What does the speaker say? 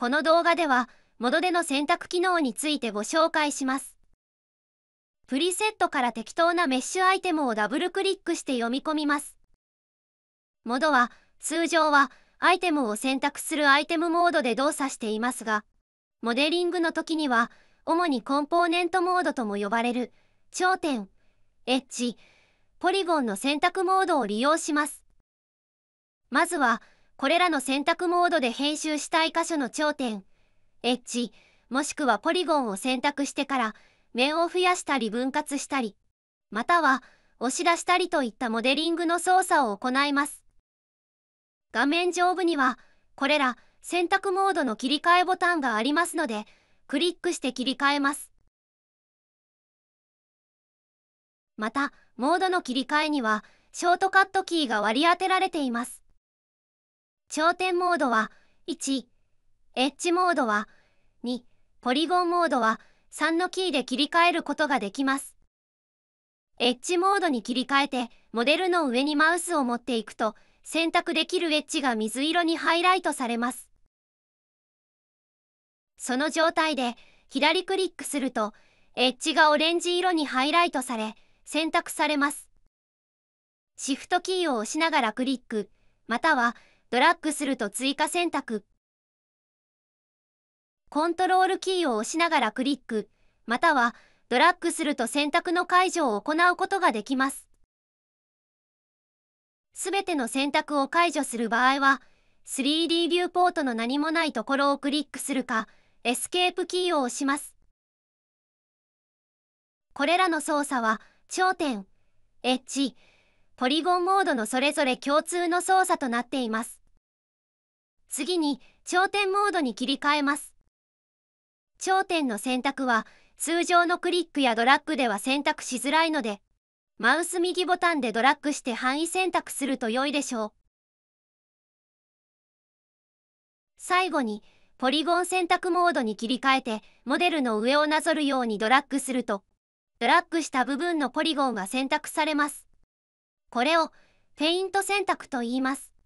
この動画では、モドでの選択機能についてご紹介します。プリセットから適当なメッシュアイテムをダブルクリックして読み込みます。モドは、通常は、アイテムを選択するアイテムモードで動作していますが、モデリングの時には、主にコンポーネントモードとも呼ばれる、頂点、エッジ、ポリゴンの選択モードを利用します。まずは、これらの選択モードで編集したい箇所の頂点、エッジ、もしくはポリゴンを選択してから面を増やしたり分割したり、または押し出したりといったモデリングの操作を行います。画面上部には、これら選択モードの切り替えボタンがありますので、クリックして切り替えます。また、モードの切り替えには、ショートカットキーが割り当てられています。頂点モードは1、エッジモードは2、ポリゴンモードは3のキーで切り替えることができます。エッジモードに切り替えて、モデルの上にマウスを持っていくと、選択できるエッジが水色にハイライトされます。その状態で、左クリックすると、エッジがオレンジ色にハイライトされ、選択されます。シフトキーを押しながらクリック、またはドラッグすると追加選択。コントロールキーを押しながらクリック、またはドラッグすると選択の解除を行うことができます。すべての選択を解除する場合は、3D ビューポートの何もないところをクリックするか、エスケープキーを押します。これらの操作は、頂点、エッジ、ポリゴンモードのそれぞれ共通の操作となっています。次に頂点モードに切り替えます。頂点の選択は通常のクリックやドラッグでは選択しづらいので、マウス右ボタンでドラッグして範囲選択すると良いでしょう。最後に、ポリゴン選択モードに切り替えて、モデルの上をなぞるようにドラッグすると、ドラッグした部分のポリゴンが選択されます。これを、ペイント選択と言います。